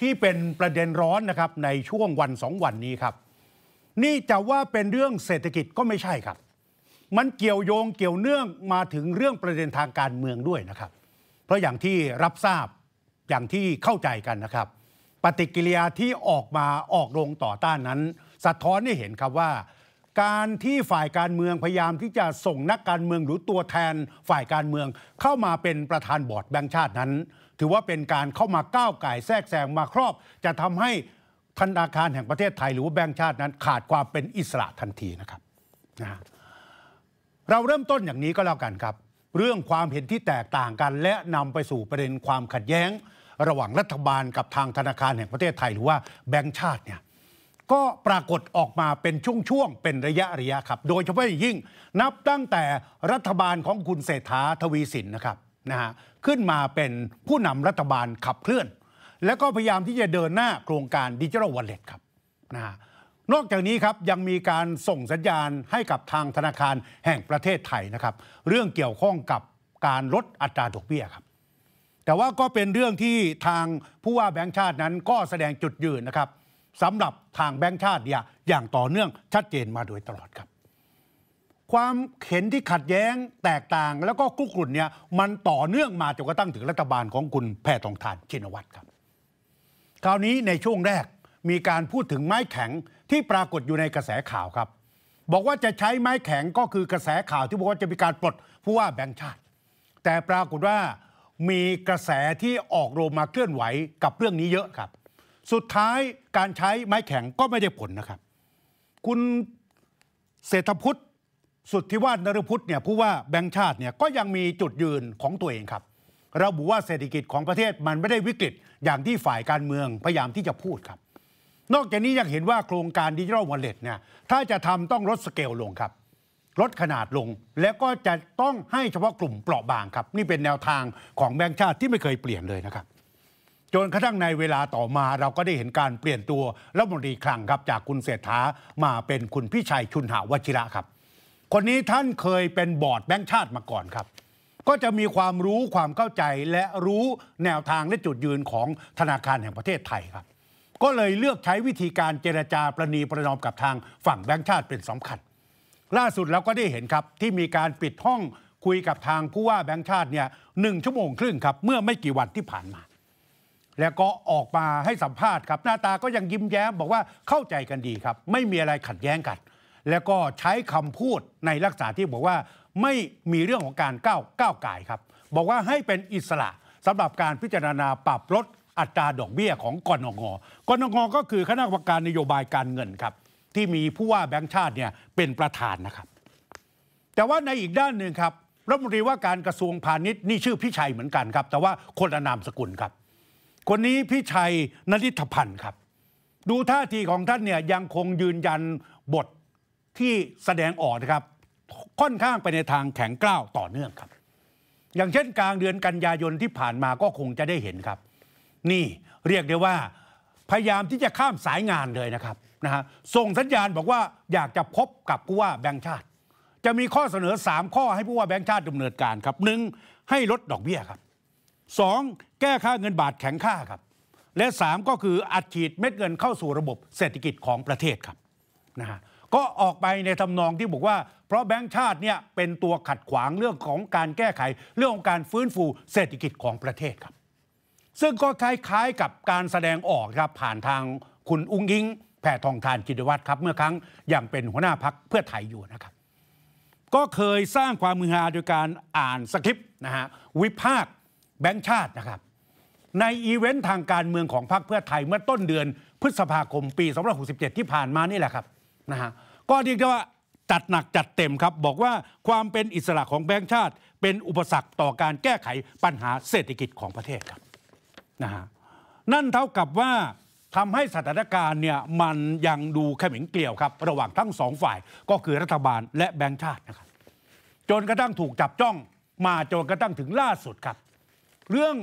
ที่เป็นประเด็นร้อนนะครับในช่วงวันสองวันนี้ครับ นี่จะว่าเป็นเรื่องเศรษฐกิจก็ไม่ใช่ครับ มันเกี่ยวโยงเกี่ยวเนื่องมาถึงเรื่องประเด็นทางการเมืองด้วยนะครับ เพราะอย่างที่รับทราบอย่างที่เข้าใจกันนะครับ ปฏิกิริยาที่ออกมาออกโรงต่อต้านนั้น สะท้อนให้เห็นครับว่าการที่ฝ่ายการเมืองพยายามที่จะส่งนักการเมืองหรือตัวแทนฝ่ายการเมืองเข้ามาเป็นประธานบอร์ดแบงค์ชาตินั้น ถือว่าเป็นการเข้ามาก้าวไก่แทรกแซงมาครอบ จะทำให้ธนาคารแห่งประเทศไทย หรือว่าแบงค์ชาตินั้นขาดความเป็นอิสระทันทีนะครับนะเราเริ่มต้นอย่างนี้ก็แล้วกันครับ เรื่องความเห็นที่แตกต่างกันและนำไปสู่ประเด็นความขัดแย้ง ระหว่างรัฐบาลกับทางธนาคารแห่งประเทศไทย หรือว่าแบงค์ชาติเนี่ยก็ปรากฏออกมาเป็นช่วงๆ เป็นระยะระยะครับ โดยเฉพาะอย่างยิ่งนับตั้งแต่รัฐบาลของคุณเศรษฐาทวีสินนะครับนะฮะขึ้นมาเป็นผู้นำรัฐบาลขับเคลื่อน และก็พยายามที่จะเดินหน้าโครงการดิจิทัลวอลเล็ตครับนะฮะนอกจากนี้ครับยังมีการส่งสัญญาณให้กับทางธนาคารแห่งประเทศไทยนะครับ เรื่องเกี่ยวข้องกับการลดอัตราดอกเบี้ยครับ แต่ว่าก็เป็นเรื่องที่ทางผู้ว่าแบงค์ชาตินั้นก็แสดงจุดยืนนะครับสำหรับทางแบงค์ชาติเนี่ยอย่างต่อเนื่องชัดเจนมาโดยตลอดครับ ความเห็นที่ขัดแย้ง แตกต่าง แล้วก็กุกรุ่นเนี่ยมันต่อเนื่องมาจนกระทั่งถึงรัฐบาลของคุณแพทองทานชินวัตรครับ คราวนี้ในช่วงแรกมีการพูดถึงไม้แข็งที่ปรากฏอยู่ในกระแสข่าวครับ บอกว่าจะใช้ไม้แข็งก็คือกระแสข่าวที่บอกว่าจะมีการปลดผู้ว่าแบงค์ชาติ แต่ปรากฏว่ามีกระแสที่ออกโรมมาเคลื่อนไหวกับเรื่องนี้เยอะครับสุดท้ายการใช้ไม้แข็งก็ไม่ได้ผลนะครับ คุณเศรษฐพุทธสุทธิวาฒนรพุทธเนี่ยผู้ว่าแบงค์ชาติเนี่ยก็ยังมีจุดยืนของตัวเองครับ ระบุว่าเศรษฐกิจของประเทศมันไม่ได้วิกฤตอย่างที่ฝ่ายการเมืองพยายามที่จะพูดครับ นอกจากนี้ยังเห็นว่าโครงการดิจิทัลวอลเล็ตเนี่ยถ้าจะทำต้องลดสเกลลงครับลดขนาดลงแล้วก็จะต้องให้เฉพาะกลุ่มเปราะบางครับนี่เป็นแนวทางของแบงค์ชาติ ที่ไม่เคยเปลี่ยนเลยนะครับจนกระทั่งในเวลาต่อมาเราก็ได้เห็นการเปลี่ยนตัวรัฐมนตรีคลังครับจากคุณเศรษฐามาเป็นคุณพิชัยชุนหาวชิระครับ คนนี้ท่านเคยเป็นบอร์ดแบงค์ชาติมาก่อนครับ ก็จะมีความรู้ความเข้าใจและรู้แนวทางและจุดยืนของธนาคารแห่งประเทศไทยครับ ก็เลยเลือกใช้วิธีการเจรจาประนีประนอมกับทางฝั่งแบงค์ชาติเป็นสำคัญล่าสุดเราก็ได้เห็นครับ ที่มีการปิดห้องคุยกับทางผู้ว่าแบงค์ชาติเนี่ยหนึ่งชั่วโมง ครึ่งครับเมื่อไม่กี่วันที่ผ่านมาแล้วก็ออกมาให้สัมภาษณ์ครับหน้าตาก็ยังยิ้มแย้ม บอกว่าเข้าใจกันดีครับไม่มีอะไรขัดแย้งกันแล้วก็ใช้คำพูดในลักษณะที่บอกว่าไม่มีเรื่องของการก้าวก้าวไก่ครับ บอกว่าให้เป็นอิสระ สำหรับการพิจารณาปรับลดอัตราดอกเบี้ยของกนงกนงก็คือคณะกรรมการนโยบายการเงินครับ ที่มีผู้ว่าแบงค์ชาติเนี่ยเป็นประธานนะครับ แต่ว่าในอีกด้านหนึ่งครับรัฐมนตรีว่าการกระทรวงพาณิชย์นี่ชื่อพิชัยเหมือนกันครับ แต่ว่าคนละนามสกุลครับคนนี้พี่ชัยนริธพันธ์ครับ ดูท่าทีของท่านเนี่ยยังคงยืนยันบทที่แสดงออกนะครับ ค่อนข้างไปในทางแข็งกร้าวต่อเนื่องครับ อย่างเช่นกลางเดือนกันยายนที่ผ่านมาก็คงจะได้เห็นครับ นี่เรียกได้ว่าพยายามที่จะข้ามสายงานเลยนะครับนะฮะส่งสัญญาณบอกว่าอยากจะพบกับผู้ว่าแบงค์ชาติ จะมีข้อเสนอ3ข้อให้ผู้ว่าแบงค์ชาติดำเนินการครับหนึ่งให้ลดดอกเบี้ยครับ 2. แก้ค่าเงินบาทแข็งค่าครับและ 3 ก็คืออัดฉีดเม็ดเงินเข้าสู่ระบบเศรษฐกิจของประเทศครับนะฮะก็ออกไปในทำนองที่บอกว่า เพราะแบงก์ชาติเนี่ยเป็นตัวขัดขวางเรื่องของการแก้ไขเรื่องของการฟื้นฟูเศรษฐกิจของประเทศครับซึ่งก็คล้ายๆกับการแสดงออกครับผ่านทางคุณอุ้งยิงแผ่ทองทานกิจวัตรครับเมื่อครั้งยังเป็นหัวหน้าพักเพื่อไทยอยู่นะครับก็เคยสร้างความมือฮาโดยการอ่านสคริปต์นะฮะวิพากษ์แบงค์ชาตินะครับ ในอีเวนต์ทางการเมืองของพรรคเพื่อไทยเมื่อต้นเดือนพฤษภาคมปี 2567 ที่ผ่านมานี่แหละครับนะฮะก็เรียกได้ว่าจัดหนักจัดเต็มครับ บอกว่าความเป็นอิสระของแบงค์ชาติ เป็นอุปสรรคต่อการแก้ไขปัญหาเศรษฐกิจของประเทศครับนะฮะนั่นเท่ากับว่าทำให้สถานการณ์เนี่ยมันยังดูขมิงเกลียวครับ ระหว่างทั้งสองฝ่ายก็คือรัฐบาลและแบงค์ชาตินะครับจนกระทั่งถูกจับจ้อง มาจนกระทั่งถึงล่าสุดครับเรื่อง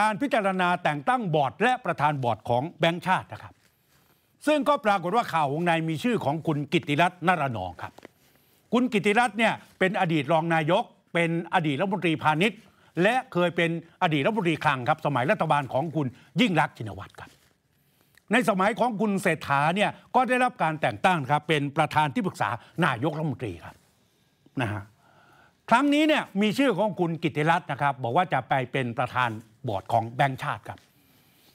การพิจารณาแต่งตั้งบอร์ดและประธานบอร์ดของแบงค์ชาตินะครับ ซึ่งก็ปรากฏว่าข่าววงในมีชื่อของคุณกิติรัตน์นรนองครับคุณกิติรัตน์เนี่ยเป็นอดีตรองนายก เป็นอดีตรัฐมนตรีพาณิชย์ และเคยเป็นอดีตรัฐมนตรีคลังครับสมัยรัฐบาลของคุณยิ่งรักชินวัตรครับในสมัยของคุณเศรษฐาเนี่ยก็ได้รับการแต่งตั้งครับ เป็นประธานที่ปรึกษานายกรัฐมนตรีครับนะฮะครั้งนี้เนี่ยมีชื่อของคุณกิติรัตน์นะครับ บอกว่าจะไปเป็นประธานบอร์ดของแบงค์ชาติครับ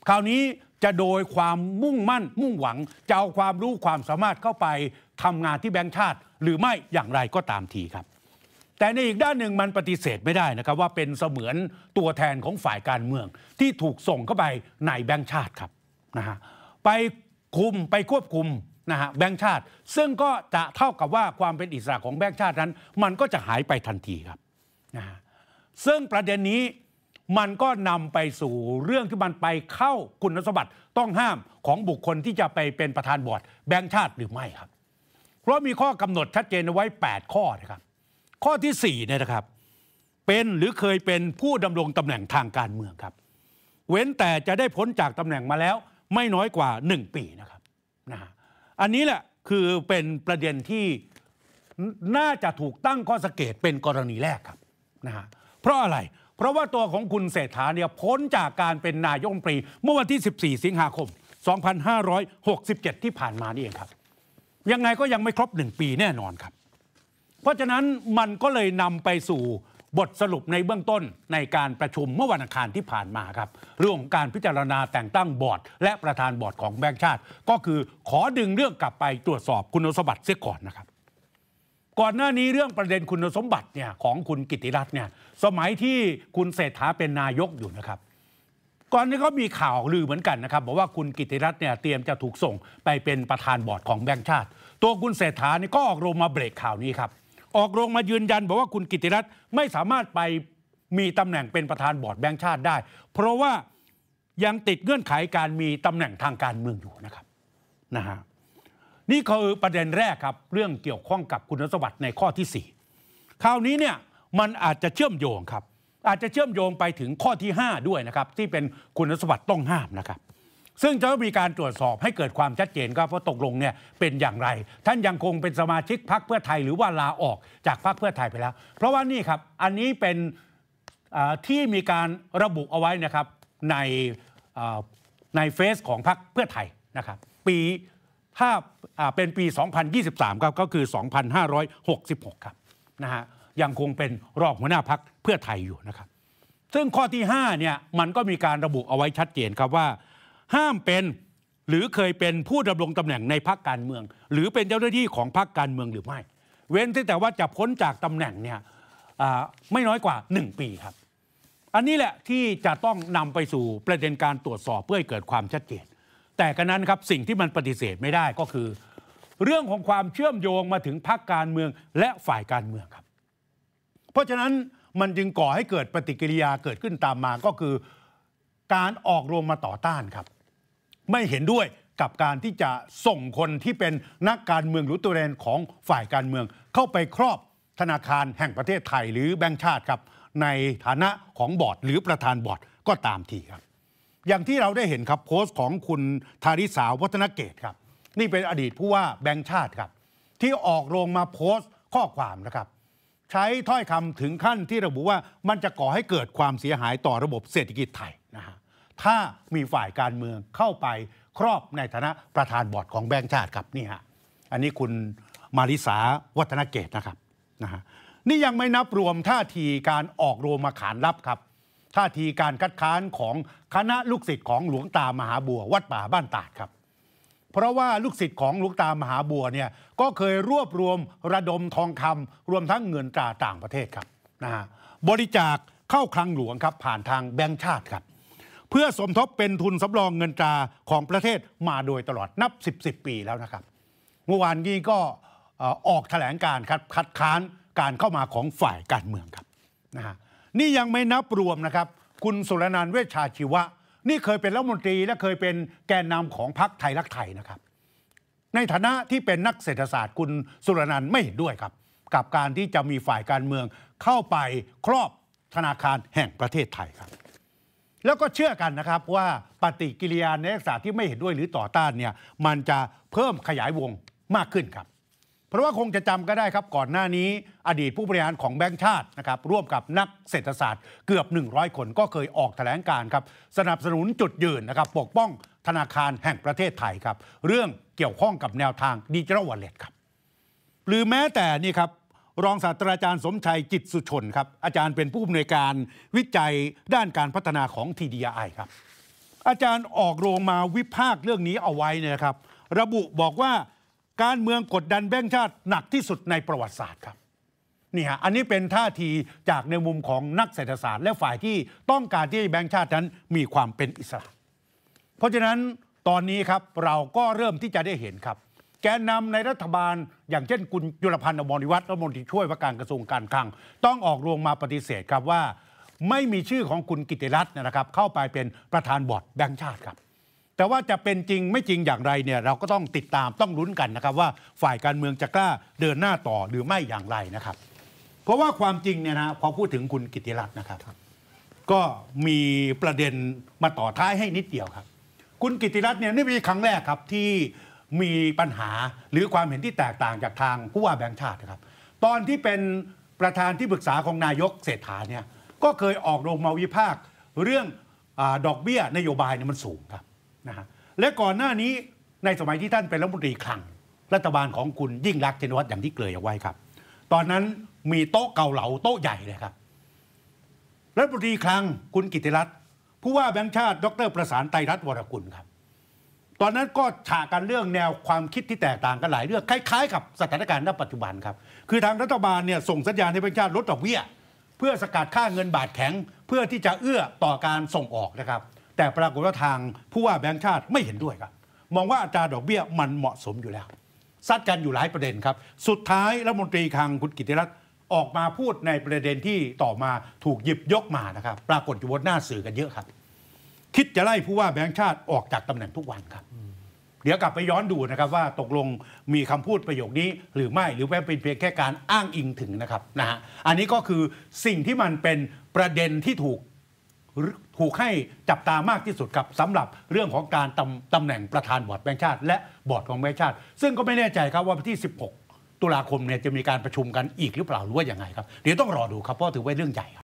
คราวนี้จะโดยความมุ่งมั่น มุ่งหวังจะเอาความรู้ความสามารถเข้าไปทำงานที่แบงค์ชาติ หรือไม่อย่างไรก็ตามทีครับ แต่ในอีกด้านหนึ่งมันปฏิเสธไม่ได้นะครับว่าเป็นเสมือนตัวแทนของฝ่ายการเมือง ที่ถูกส่งเข้าไปในแบงค์ชาติครับนะฮะไปคุมไปควบคุมนะฮะแบงค์ชาติ ซึ่งก็จะเท่ากับว่าความเป็นอิสระของแบงค์ชาตินั้น มันก็จะหายไปทันทีครับนะฮะซึ่งประเด็นนี้มันก็นำไปสู่เรื่องที่มันไปเข้าคุณสมบัติ ต้องห้ามของบุคคลที่จะไปเป็นประธานบอร์ดแบงค์ชาติหรือไม่ครับ เพราะมีข้อกำหนดชัดเจนไว้ 8 ข้อนะครับ ข้อที่4เนี่ยนะครับ เป็นหรือเคยเป็นผู้ดำรงตำแหน่งทางการเมืองครับเว้นแต่จะได้พ้นจากตำแหน่งมาแล้ว ไม่น้อยกว่า 1 ปีนะครับนะฮะอันนี้แหละ คือเป็นประเด็นที่น่าจะถูกตั้งข้อสังเกต เป็นกรณีแรกครับนะฮะเพราะอะไรเพราะว่าตัวของคุณเศรษฐาเนี่ยพ้นจากการเป็นนายกรัฐมนตรี เมื่อวันที่ 14 สิงหาคม 2567 ที่ผ่านมานี่เองครับ ยังไงก็ยังไม่ครบหนึ่งปีแน่นอนครับ เพราะฉะนั้นมันก็เลยนำไปสู่บทสรุปในเบื้องต้นในการประชุมเมื่อวันอังคารที่ผ่านมาครับเรื่องของการพิจารณาแต่งตั้งบอร์ด และประธานบอร์ดของแบงก์ชาติก็คือขอดึงเรื่องกลับไปตรวจสอบคุณสมบัติเสียก่อนนะครับ ก่อนหน้านี้เรื่องประเด็นคุณสมบัติเนี่ยของคุณกิติรัตน์เนี่ยสมัยที่คุณเศรษฐาเป็นนายกอยู่นะครับ ก่อนนี้ก็มีข่าวลือเหมือนกันนะครับบอกว่าคุณกิติรัตน์เนี่ยเตรียมจะถูกส่งไปเป็นประธานบอร์ดของแบงก์ชาติ ตัวคุณเศรษฐานี่ก็ออกโรงมาเบรกข่าวนี้ครับออกโรงมายืนยันบอกว่าคุณกิติรัตน์ไม่สามารถไปมีตำแหน่งเป็นประธานบอร์ดแบงค์ชาติได้ เพราะว่ายังติดเงื่อนไขการมีตำแหน่งทางการเมืองอยู่นะครับนะฮะนี่คือประเด็นแรกครับเรื่องเกี่ยวข้องกับคุณสมบัติในข้อที่ 4 คราวนี้เนี่ยมันอาจจะเชื่อมโยงครับ อาจจะเชื่อมโยงไปถึงข้อที่ 5 ด้วยนะครับที่เป็นคุณสมบัติต้องห้ามนะครับซึ่งจะมีการตรวจสอบให้เกิดความชัดเจนครับว่าตกลงเนี่ยเป็นอย่างไร ท่านยังคงเป็นสมาชิกพรรคเพื่อไทยหรือว่าลาออกจากพรรคเพื่อไทยไปแล้ว เพราะว่านี่ครับอันนี้เป็นที่มีการระบุเอาไว้นะครับในในเฟซของพรรคเพื่อไทยนะครับปีถ้าเป็นปี 2023ครับก็คือ 2566 ครับนะฮะยังคงเป็นรองหัวหน้าพักเพื่อไทยอยู่นะครับซึ่งข้อที่5เนี่ยมันก็มีการระบุเอาไว้ชัดเจนครับว่าห้ามเป็นหรือเคยเป็นผู้ดำรงตำแหน่งในพรรคการเมือง หรือเป็นเจ้าหน้าที่ของพรรคการเมืองหรือไม่ เว้นแต่ว่าจะพ้นจากตำแหน่งเนี่ยไม่น้อยกว่า 1 ปีครับ อันนี้ แหละ ที่จะต้องนำไปสู่ประเด็นการตรวจสอบเพื่อให้เกิดความชัดเจนแต่กันนั้นครับ สิ่งที่มันปฏิเสธไม่ได้ก็คือ เรื่องของความเชื่อมโยงมาถึงพรรคการเมืองและฝ่ายการเมืองครับ เพราะฉะนั้นมันจึงก่อให้เกิดปฏิกิริยาเกิดขึ้นตามมาก็คือการออกโรงมาต่อต้านครับไม่เห็นด้วยกับการที่จะส่งคนที่เป็นนักการเมืองหรือตัวแทนของฝ่ายการเมือง เข้าไปครอบธนาคารแห่งประเทศไทย หรือแบงค์ชาติครับ ในฐานะของบอร์ดหรือประธานบอร์ดก็ตามทีครับ อย่างที่เราได้เห็นครับโพสต์ของคุณธาริสาวัฒนเกตครับ นี่เป็นอดีตผู้ว่าแบงค์ชาติครับ ที่ออกโรงมาโพสต์ข้อความนะครับ ใช้ถ้อยคำถึงขั้นที่ระบุว่ามันจะก่อให้เกิดความเสียหายต่อระบบเศรษฐกิจไทยนะฮะถ้ามีฝ่ายการเมืองเข้าไปครอบในฐานะประธานบอร์ดของแบงก์ชาติครับนี่ฮะอันนี้คุณมาริสาวัฒนเกตนะครับนะฮะนี่ยังไม่นับรวมท่าทีการออกโรมาขานรับครับ ท่าทีการคัดค้านของคณะลูกศิษย์ของหลวงตามหาบัววัดป่าบ้านตาดครับ เพราะว่าลูกศิษย์ของหลวงตามหาบัวเนี่ยก็เคยรวบรวมระดมทองคำรวมทั้งเงินตราต่างประเทศครับนะฮะบริจาคเข้าคลังหลวงครับผ่านทางแบงค์ชาติครับเพื่อสมทบเป็นทุนสำรองเงินตราของประเทศมาโดยตลอดนับ 10 1ปีแล้วนะครับเมื่อวานนี้ก็ออกแถลงการคัดคัดค้านการเข้ามาของฝ่ายการเมืองครับนะฮะนี่ยังไม่นับรวมนะครับ คุณสุรนันท์เวชชาชีวะ นี่เคยเป็นรัฐมนตรี และเคยเป็นแกนนำของพรรคไทยรักไทยนะครับ ในฐานะที่เป็นนักเศรษฐศาสตร์คุณสุรนันท์ไม่เห็นด้วยครับ กับการที่จะมีฝ่ายการเมืองเข้าไปครอบธนาคารแห่งประเทศไทยครับแล้วก็เชื่อกันนะครับว่าปฏิกิริยาในลักษณะที่ไม่เห็นด้วยหรือต่อต้านเนี่ยมันจะเพิ่มขยายวงมากขึ้นครับ เพราะว่าคงจะจำก็ได้ครับก่อนหน้านี้ อดีตผู้บริหารของแบงค์ชาตินะครับ ร่วมกับนักเศรษฐศาสตร์เกือบ 100 คนก็เคยออกแถลงการครับ สนับสนุนจุดยืนนะครับ ปกป้องธนาคารแห่งประเทศไทยครับ เรื่องเกี่ยวข้องกับแนวทางดิจิทัลวอลเล็ตครับหรือแม้แต่นี่ครับรองศาสตราจารย์สมชัยจิตสุชนครับ อาจารย์เป็นผู้อำนวยการวิจัยด้านการพัฒนาของ TDI ครับอาจารย์ออกโรงมาวิพากษ์เรื่องนี้เอาไว้นะครับ ระบุบอกว่าการเมืองกดดันแบ่งชาติหนักที่สุดในประวัติศาสตร์ครับ นี่ฮะ อันนี้เป็นท่าทีจากในมุมของนักเศรษฐศาสตร์ และฝ่ายที่ต้องการที่แบงค์ชาตินั้นมีความเป็นอิสระ เพราะฉะนั้นตอนนี้ครับเราก็เริ่มที่จะได้เห็นครับแกนนำในรัฐบาลอย่างเช่น คุณจุลพันธ์อมรวิัฒน์รัฐมนตรีช่วยว่าการกระทรวงการคลังต้องออกโรงมาปฏิเสธครับว่า ไม่มีชื่อของคุณกิติรัตน์นะครับ เข้าไปเป็นประธานบอร์ดแบงค์ชาติครับ แต่ว่าจะเป็นจริงไม่จริงอย่างไรเนี่ยเราก็ต้องติดตามต้องลุ้นกันนะครับ ว่าฝ่ายการเมืองจะกล้าเดินหน้าต่อหรือไม่อย่างไรนะครับ เพราะว่าความจริงเนี่ยนะพอพูดถึงคุณกิติรัตน์นะครับ ก็มีประเด็นมาต่อท้ายให้นิดเดียวครับ คุณกิติรัตน์เนี่ยนี่เป็นครั้งแรกครับที่มีปัญหาหรือความเห็นที่แตกต่างจากทางผู้ว่าแบงค์ชาติครับ ตอนที่เป็นประธานที่ปรึกษาของนายกเศรษฐาเนี่ยก็เคยออกลงมาวิพากษ์เรื่องอดอกเบี้ยนโยบายเนี่ยมันสูงครับนะฮะและก่อนหน้านี้ในสมัยที่ท่านเป็นรัฐมนตรีคลัง รัฐบาลของคุณยิ่งรักชินวัตรอย่างที่เกลยเอาไว้ครับ ตอนนั้นมีโต๊ะเก่าเหลาโต๊ะใหญ่เลยครับรัฐมนตรีคลังคุณกิติรัตน์ผู้ว่าแบงค์ชาติ ดรประสานไตรรัตน์วรกุลครับตอนนั้นก็ฉากกันเรื่องแนวความคิดที่แตกต่างกันหลายเรื่องคล้ายๆ กับสถานการณ์ณปัจจุบันครับ คือทางรัฐบาลเนี่ยส่งสัญญาณให้ประชาชนลดดอกเบี้ย เพื่อสกัดค่าเงินบาทแข็ง เพื่อที่จะเอื้อต่อการส่งออกนะครับ แต่ปรากฏว่าทางผู้ว่าแบงค์ชาติไม่เห็นด้วยครับ มองว่าอัตราดอกเบี้ยมันเหมาะสมอยู่แล้วซัดกันอยู่หลายประเด็นครับสุดท้ายรัฐมนตรีคลังคุณกิติรัตน์ออกมาพูดในประเด็นที่ต่อมาถูกหยิบยกมานะครับ ปรากฏอยู่บนหน้าสื่อกันเยอะครับคิดจะไล่ผู้ว่าแบงค์ชาติออกจากตำแหน่งทุกวันครับ เดี๋ยวกลับไปย้อนดูนะครับ ว่าตกลงมีคำพูดประโยคนี้หรือไม่หรือแม้เป็นเพียงแค่การอ้างอิงถึงนะครับนะฮะอันนี้ก็คือสิ่งที่มันเป็นประเด็นที่ถูกถูกให้จับตามากที่สุดครับสำหรับเรื่องของการตำตำแหน่งประธานบอร์ดแบงค์ชาติและ บอร์ดของแบงค์ชาติ ซึ่งก็ไม่แน่ใจครับว่าที่ 16 ตุลาคมเนี่ยจะมีการประชุมกันอีกหรือเปล่าหรือว่าอย่างไงครับเดี๋ยวต้องรอดูครับเพราะถือว่าเรื่องใหญ่